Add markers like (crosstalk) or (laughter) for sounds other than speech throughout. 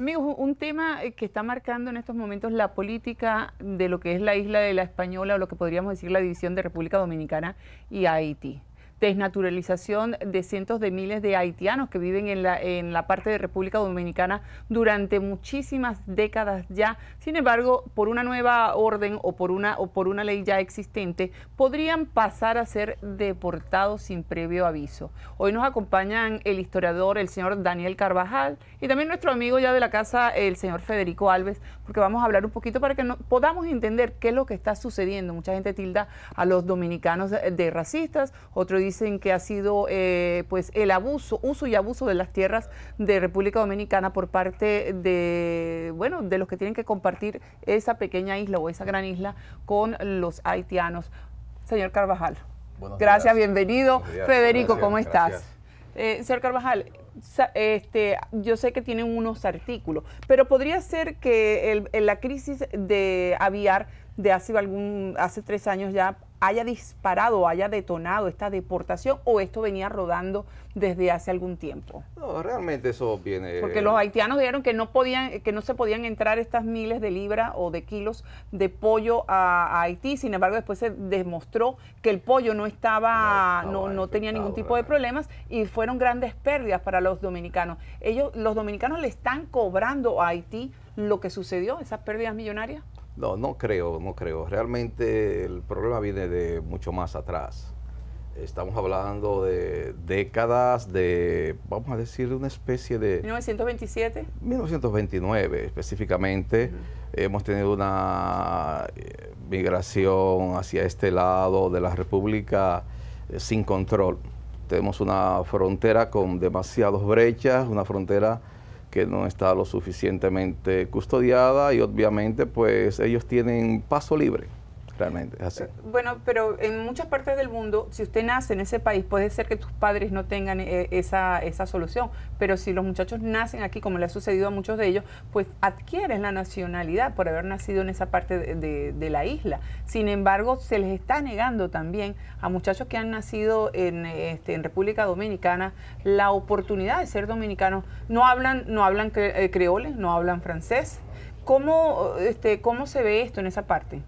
Amigos, un tema eh, que está marcando en estos momentos la política de lo que es la isla de la Española o lo que podríamos decir la división de República Dominicana y Haití desnaturalización de cientos de miles de haitianos que viven en la, en la parte de República Dominicana durante muchísimas décadas ya. Sin embargo, por una nueva orden o por una, o por una ley ya existente, podrían pasar a ser deportados sin previo aviso. Hoy nos acompañan el historiador, el señor Daniel Carvajal, y también nuestro amigo ya de la casa, el señor Federico Alves, porque vamos a hablar un poquito para que podamos entender qué es lo que está sucediendo. Mucha gente tilda a los dominicanos de, racistas, otro dicen que ha sido eh, pues el abuso, uso y abuso de las tierras de República Dominicana por parte de, bueno, de los que tienen que compartir esa pequeña isla o esa gran isla con los haitianos. Señor Carvajal, gracias, bienvenido. Federico, ¿cómo estás? Eh, señor Carvajal, este, yo sé que tienen unos artículos, pero podría ser que el, la crisis de aviar de hace, algún, hace tres años ya haya disparado, haya detonado esta deportación o esto venía rodando desde hace algún tiempo? No, realmente eso viene... Porque los haitianos dijeron que no, podían, que no se podían entrar estas miles de libras o de kilos de pollo a, Haití, sin embargo después se demostró que el pollo no no, no, no tenía ningún tipo de problemas y fueron grandes pérdidas para los dominicanos. Ellos, los dominicanos le están cobrando a Haití lo que sucedió, esas pérdidas millonarias? No, no creo, no creo. Realmente el problema viene de mucho más atrás. Estamos hablando de décadas de, vamos a decir, de una especie de... 1927. 1929 específicamente. Hemos tenido una eh, migración hacia este lado de la República eh, sin control. Tenemos una frontera con demasiadas brechas, una frontera que no está lo suficientemente custodiada y obviamente pues ellos tienen paso libre. Bueno, pero en muchas partes del mundo, si usted nace en ese país, puede ser que tus padres no tengan eh, esa, solución, pero si los muchachos nacen aquí, como le ha sucedido a muchos de ellos, pues adquieren la nacionalidad por haber nacido en esa parte de, la isla. Sin embargo, se les está negando también a muchachos que han nacido en, este, República Dominicana la oportunidad de ser dominicanos. No hablan, no hablan eh, creoles, no hablan francés. Este, ¿Cómo se ve esto en esa parte?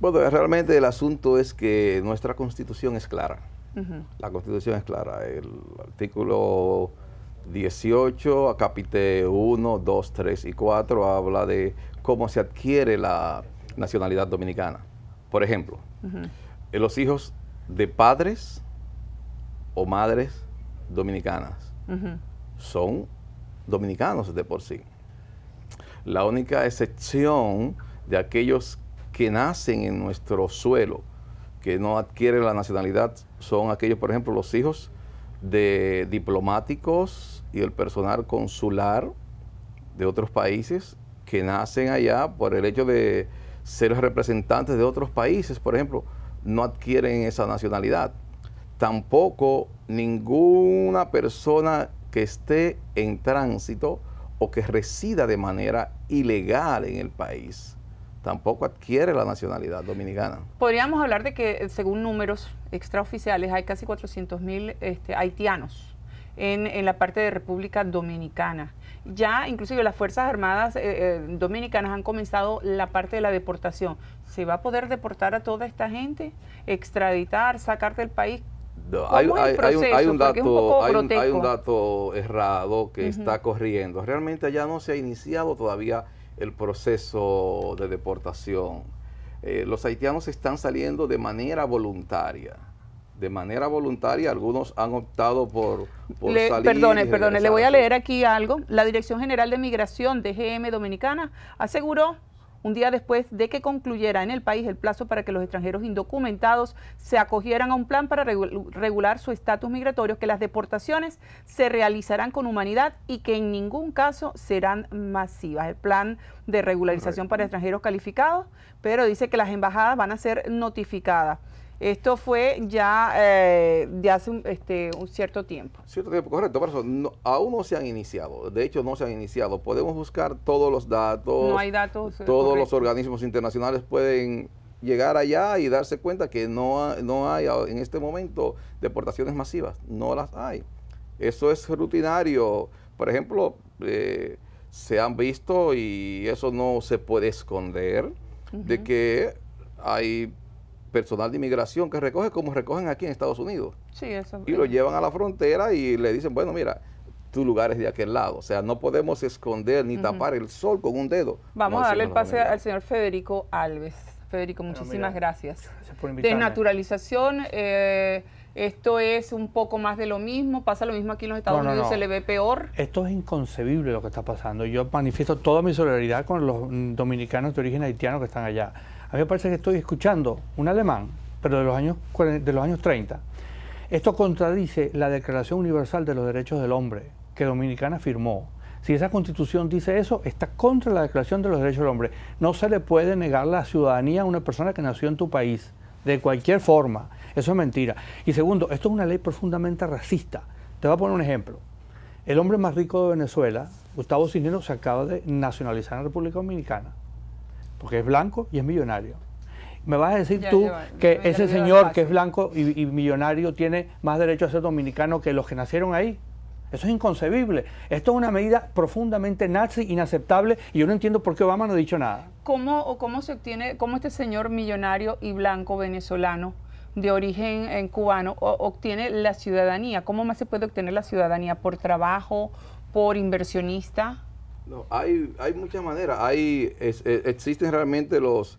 Bueno, realmente el asunto es que nuestra constitución es clara. La constitución es clara. El artículo 18, capítulo 1, 2, 3 y 4 habla de cómo se adquiere la nacionalidad dominicana. Por ejemplo, eh, los hijos de padres o madres dominicanas son dominicanos de por sí. La única excepción de aquellos que nacen en nuestro suelo, que no adquieren la nacionalidad, son aquellos, por ejemplo, los hijos de diplomáticos y el personal consular de otros países que nacen allá por el hecho de ser representantes de otros países, por ejemplo, no adquieren esa nacionalidad. Tampoco ninguna persona que esté en tránsito o que resida de manera ilegal en el país tampoco adquiere la nacionalidad dominicana. Podríamos hablar de que, eh, según números extraoficiales, hay casi 400 mil este, haitianos en, la parte de República Dominicana. Ya inclusive las Fuerzas Armadas eh, eh, Dominicanas han comenzado la parte de la deportación. ¿Se va a poder deportar a toda esta gente? ¿Extraditar? ¿Sacar del país? Hay, un, dato, errado que está corriendo. Realmente ya no se ha iniciado todavía el proceso de deportación. Eh, los haitianos están saliendo de manera voluntaria. De manera voluntaria, algunos han optado por, salir. Perdone, perdone, le voy a leer aquí algo. La Dirección General de Migración de GM Dominicana aseguró un día después de que concluyera en el país el plazo para que los extranjeros indocumentados se acogieran a un plan para regular su estatus migratorio, que las deportaciones se realizarán con humanidad y que en ningún caso serán masivas. El plan de regularización para extranjeros calificados, pero dice que las embajadas van a ser notificadas. Esto fue ya eh, de hace un, este, un cierto tiempo. Cierto tiempo, correcto. pero aún no se han iniciado. De hecho, no se han iniciado. Podemos buscar todos los datos. No hay datos. Eh, todos los organismos internacionales pueden llegar allá y darse cuenta que no, hay en este momento deportaciones masivas. No las hay. Eso es rutinario. Por ejemplo, eh, se han visto y eso no se puede esconder de que hay personal de inmigración que recoge como recogen aquí en Estados Unidos. Sí, eso. Y lo llevan a la frontera y le dicen, bueno, mira, tu lugar es de aquel lado. O sea, no podemos esconder ni tapar el sol con un dedo. Vamos a darle el pase al señor Federico Alves. Federico, muchísimas gracias. invitarme. Desnaturalización, eh, esto es un poco más de lo mismo, pasa lo mismo aquí en los Estados Unidos, se le ve peor. Esto es inconcebible lo que está pasando. Yo manifiesto toda mi solidaridad con los mm, dominicanos de origen haitiano que están allá. A mí me parece que estoy escuchando un alemán, pero de los años, de los años 30. Esto contradice la Declaración Universal de los Derechos del Hombre que Dominicana firmó. Si esa constitución dice eso, está contra la Declaración de los Derechos del Hombre. No se le puede negar la ciudadanía a una persona que nació en tu país, de cualquier forma. Eso es mentira. Y segundo, esto es una ley profundamente racista. Te voy a poner un ejemplo. El hombre más rico de Venezuela, Gustavo Cisneros, se acaba de nacionalizar en la República Dominicana porque es blanco y es millonario. Me vas a decir tú que ese señor que es blanco y, millonario tiene más derecho a ser dominicano que los que nacieron ahí. Eso es inconcebible. Esto es una medida profundamente nazi, inaceptable, y yo no entiendo por qué Obama no ha dicho nada. ¿Cómo, cómo se obtiene, cómo este señor millonario y blanco venezolano de origen en eh, cubano obtiene la ciudadanía? ¿Cómo más se puede obtener la ciudadanía? ¿Por trabajo? ¿Por inversionista? No, hay, hay muchas maneras. Hay, e, existen realmente los,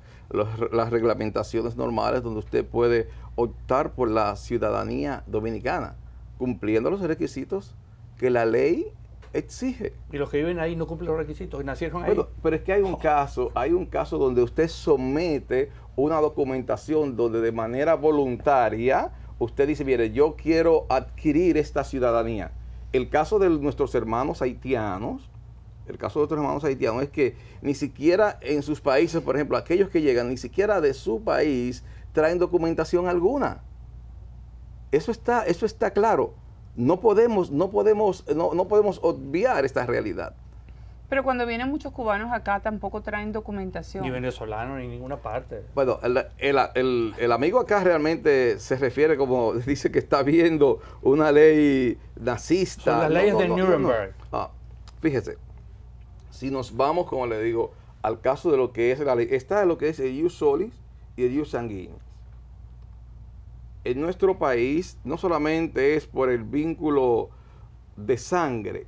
las reglamentaciones normales donde usted puede optar por la ciudadanía dominicana, cumpliendo los requisitos que la ley exige. Y los que viven ahí no cumplen los requisitos, nacieron ahí. pero es que hay un caso, hay un caso donde usted somete una documentación donde de manera voluntaria usted dice, mire, yo quiero adquirir esta ciudadanía. El caso de nuestros hermanos haitianos, el caso de otros hermanos haitianos es que ni siquiera en sus países, por ejemplo, aquellos que llegan, ni siquiera de su país traen documentación alguna. Eso está, eso está claro. No podemos, no podemos, no, podemos obviar esta realidad. Pero cuando vienen muchos cubanos acá tampoco traen documentación. Ni venezolanos, ni ninguna parte. Bueno, el, amigo acá realmente se refiere como (laughs) dice que está viendo una ley nazista. Son las leyes de Nuremberg. Ah, fíjese, si nos vamos, como le digo, al caso de lo que es la ley, está lo que es el ius solis y el ius sanguinis. En nuestro país no solamente es por el vínculo de sangre,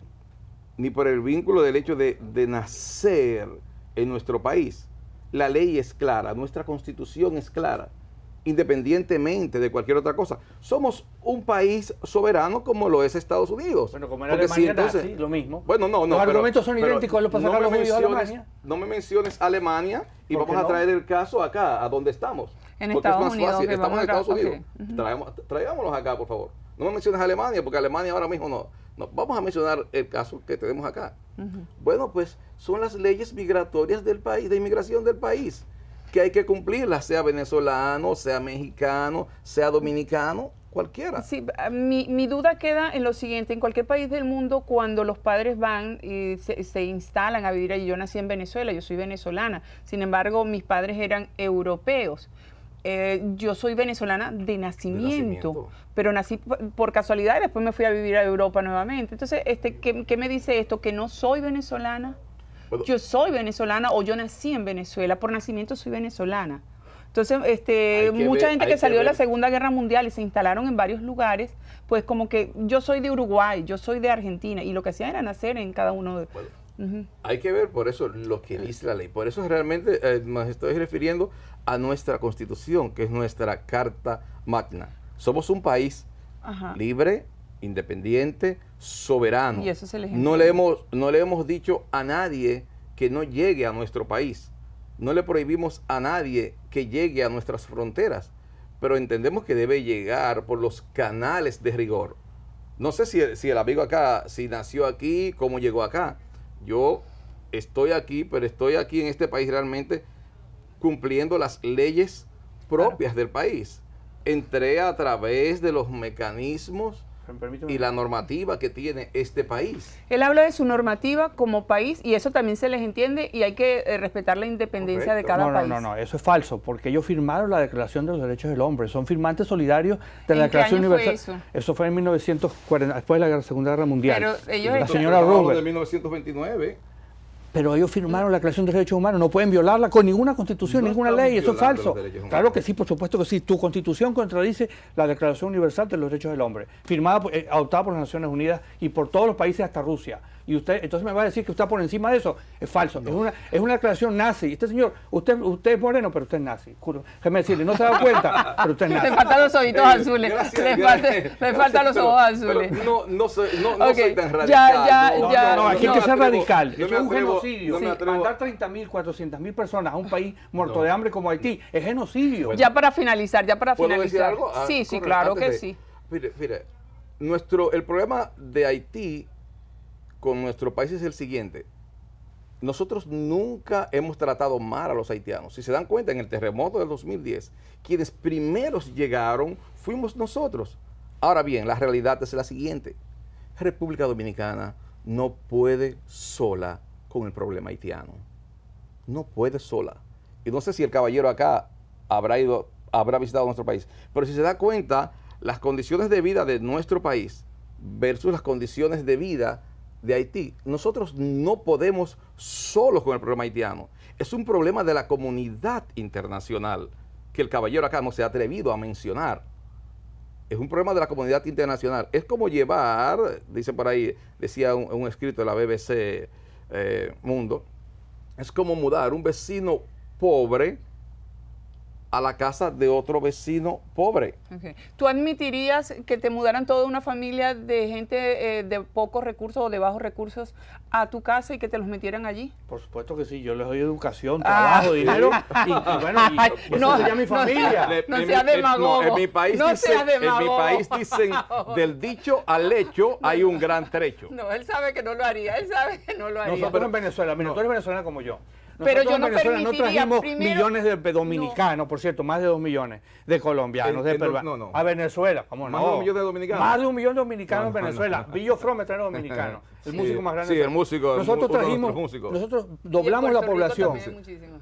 ni por el vínculo del hecho de, de nacer en nuestro país. La ley es clara, nuestra constitución es clara independientemente de cualquier otra cosa. Somos un país soberano como lo es Estados Unidos. Bueno, como era Alemania, sí, lo mismo. Bueno, no, no. Los argumentos son idénticos a los pasados no Alemania. No me menciones Alemania y vamos a traer el caso acá, a donde estamos. En porque Estados es más Unidos, fácil. Estamos en Estados Unidos. Traigámoslos acá, por favor. No me menciones Alemania, porque Alemania ahora mismo no. no vamos a mencionar el caso que tenemos acá. Bueno, pues son las leyes migratorias del país, de inmigración del país que hay que cumplirla sea venezolano, sea mexicano, sea dominicano, cualquiera. Sí, ah, mi, duda queda en lo siguiente, en cualquier país del mundo cuando los padres van y se, instalan a vivir allí, yo nací en Venezuela, yo soy venezolana, sin embargo mis padres eran europeos. Eh, yo soy venezolana de nacimiento, pero nací por casualidad y después me fui a vivir a Europa nuevamente. Entonces, este, ¿qué, ¿qué me dice esto? ¿Que no soy venezolana? Yo soy venezolana o yo nací en Venezuela, por nacimiento soy venezolana. Entonces, este, mucha gente que, salió de la Segunda Guerra Mundial y se instalaron en varios lugares, pues como que yo soy de Uruguay, yo soy de Argentina, y lo que hacían era nacer en cada uno de... Hay que ver por eso lo que dice la ley. Por eso realmente me eh, estoy refiriendo a nuestra constitución, que es nuestra carta magna. Somos un país libre, independiente, soberano. No le hemos, no le hemos dicho a nadie que no llegue a nuestro país. No le prohibimos a nadie que llegue a nuestras fronteras, pero entendemos que debe llegar por los canales de rigor. No sé si, el amigo acá, si nació aquí, cómo llegó acá. Yo estoy aquí, pero estoy aquí en este país realmente cumpliendo las leyes propias del país. Entré a través de los mecanismos y la normativa que tiene este país. Él habla de su normativa como país y eso también se les entiende y hay que eh, respetar la independencia de cada país. No, no, no, eso es falso, porque ellos firmaron la Declaración de los Derechos del Hombre, son firmantes solidarios de la Declaración Universal. eso? fue en 1940, después de la Segunda Guerra Mundial. Pero ellos la señora en 1929 pero ellos firmaron la Declaración de Derechos Humanos, no pueden violarla con ninguna constitución, ninguna ley, eso es falso. Claro que sí, por supuesto que sí, tu constitución contradice la Declaración Universal de los Derechos del Hombre, firmada, eh, adoptada por las Naciones Unidas y por todos los países hasta Rusia y usted entonces me va a decir que está por encima de eso. Es falso, es, una, es una declaración nazi. Este señor, usted, usted es moreno, pero usted es nazi. que déjeme decirle, no se da cuenta, pero usted es nazi. Le faltan los ojitos eh, azules, gracias, le, faltan los ojos azules. no, no, soy, no, no tan radical. Ya, no, no, aquí hay que ser radical. es un genocidio. Mandar 30.000, 400.000 personas a un país muerto de hambre como Haití es genocidio. Ya para finalizar, ya para ¿Puedo finalizar. Decir algo? Ah, sí, sí, claro que sí. Mire, mire, nuestro, el problema de Haití con nuestro país es el siguiente. Nosotros nunca hemos tratado mal a los haitianos. Si se dan cuenta, en el terremoto del 2010, quienes primeros llegaron fuimos nosotros. Ahora bien, la realidad es la siguiente. República Dominicana no puede sola con el problema haitiano. No puede sola. Y no sé si el caballero acá habrá ido, habrá visitado nuestro país. Pero si se da cuenta, las condiciones de vida de nuestro país versus las condiciones de vida de Haití. Nosotros no podemos solos con el problema haitiano. Es un problema de la comunidad internacional que el caballero acá no se ha atrevido a mencionar. Es un problema de la comunidad internacional. Es como llevar, dice por ahí, decía un, escrito de la BBC eh, Mundo, es como mudar un vecino pobre a la casa de otro vecino pobre. ¿Tú admitirías que te mudaran toda una familia de gente eh, de pocos recursos o de bajos recursos a tu casa y que te los metieran allí? Por supuesto que sí, yo les doy educación, ah. trabajo, dinero (laughs) y, bueno, y, pues, no, eso sería mi familia. No, no seas demagogo. En, mi país dicen, En mi país dicen, del dicho al hecho hay un gran trecho. (laughs) No, él sabe que no lo haría, él sabe que no lo haría. No, en Venezuela, mira, tú eres venezolana como yo. Pero yo no en no trajimos millones de dominicanos, por cierto, más de dos millones de colombianos, de eh, eh, Perú, A Venezuela, ¿cómo no? Más de un millón de dominicanos. Más de un millón de dominicanos en Venezuela. Villofrón me trae dominicanos. (laughs) el músico más grande. Sí, el músico. Nosotros trajimos, nosotros doblamos la población.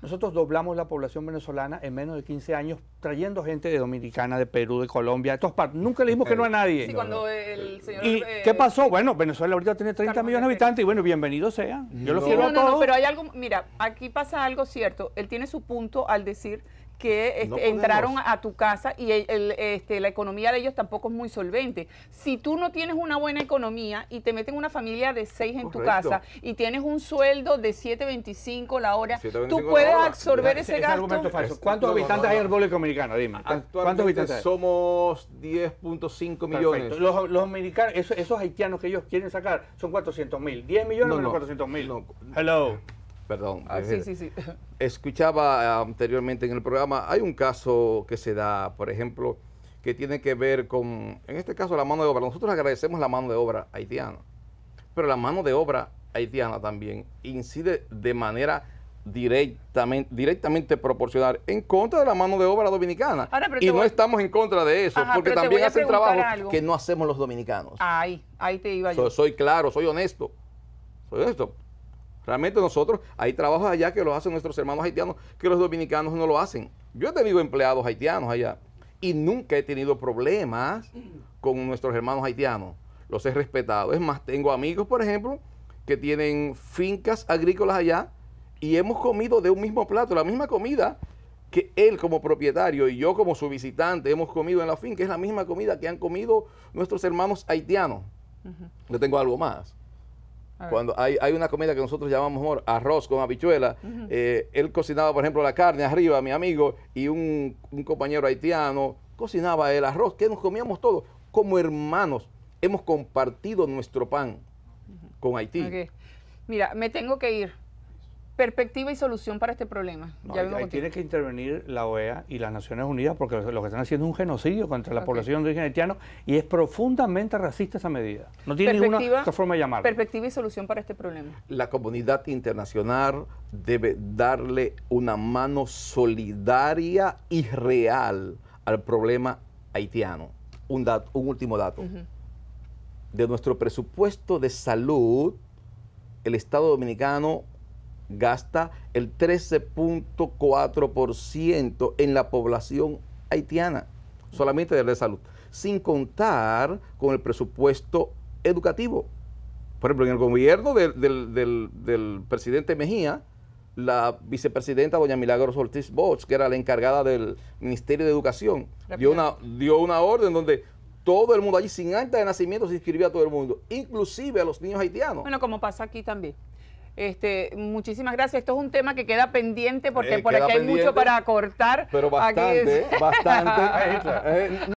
Nosotros doblamos la población venezolana en menos de 15 años trayendo gente de Dominicana, de Perú, de Colombia, de todas partes. Nunca le dijimos que no a nadie. Sí, cuando el señor, ¿Y eh, qué pasó? Bueno, Venezuela ahorita tiene 30 millones de habitantes y bueno, bienvenido sea. Yo lo quiero no, a todos. no, pero hay algo, mira, aquí pasa algo cierto. Él tiene su punto al decir que este, entraron a tu casa y este, la economía de ellos tampoco es muy solvente. Si tú no tienes una buena economía y te meten una familia de seis en tu casa y tienes un sueldo de 7.25 la hora, tú puedes absorber ese, ese gasto. Argumento falso. ¿Cuántos habitantes hay en República Dominicana? Dime. ¿Cuántos habitantes? Somos 10.5 millones. Los, americanos, esos, haitianos que ellos quieren sacar son 400 mil. 10 millones menos 400 mil. Hello. Perdón. Ah, sí, sí, (laughs) Escuchaba ah, anteriormente en el programa, hay un caso que se da, por ejemplo, que tiene que ver con, en este caso, la mano de obra. Nosotros agradecemos la mano de obra haitiana, pero la mano de obra haitiana también incide de manera directamente, proporcional en contra de la mano de obra dominicana. y no estamos en contra de eso, porque también hacen trabajo que no hacemos los dominicanos. Ahí, ahí te iba yo. soy claro, soy honesto. Soy honesto. Realmente nosotros, hay trabajos allá que los hacen nuestros hermanos haitianos que los dominicanos no lo hacen. Yo he tenido empleados haitianos allá y nunca he tenido problemas con nuestros hermanos haitianos. Los he respetado. Es más, tengo amigos, por ejemplo, que tienen fincas agrícolas allá y hemos comido de un mismo plato, la misma comida que él como propietario y yo como su visitante hemos comido en la finca, es la misma comida que han comido nuestros hermanos haitianos. Yo Le tengo algo más. Cuando hay, una comida que nosotros llamamos arroz con habichuela, eh, él cocinaba, por ejemplo, la carne arriba, mi amigo, y un, compañero haitiano cocinaba el arroz, que nos comíamos todos. Como hermanos, hemos compartido nuestro pan con Haití. Mira, me tengo que ir. Perspectiva y solución para este problema. No, tiene que intervenir la OEA y las Naciones Unidas porque lo que están haciendo es un genocidio contra la población de origen haitiano y es profundamente racista esa medida. No tiene ninguna otra forma de llamarlo. Perspectiva y solución para este problema. La comunidad internacional debe darle una mano solidaria y real al problema haitiano. Un, un último dato. De nuestro presupuesto de salud, el Estado Dominicano gasta el 13.4% en la población haitiana, solamente de salud, sin contar con el presupuesto educativo. Por ejemplo, en el gobierno del, presidente Mejía, la vicepresidenta doña Milagros Ortiz Bosch, que era la encargada del Ministerio de Educación, dio una, dio una orden donde todo el mundo allí sin acta de nacimiento se inscribía a todo el mundo, inclusive a los niños haitianos. Bueno, como pasa aquí también. Este, muchísimas gracias. Esto es un tema que queda pendiente porque eh, por aquí hay mucho para cortar. Pero bastante, bastante. (laughs)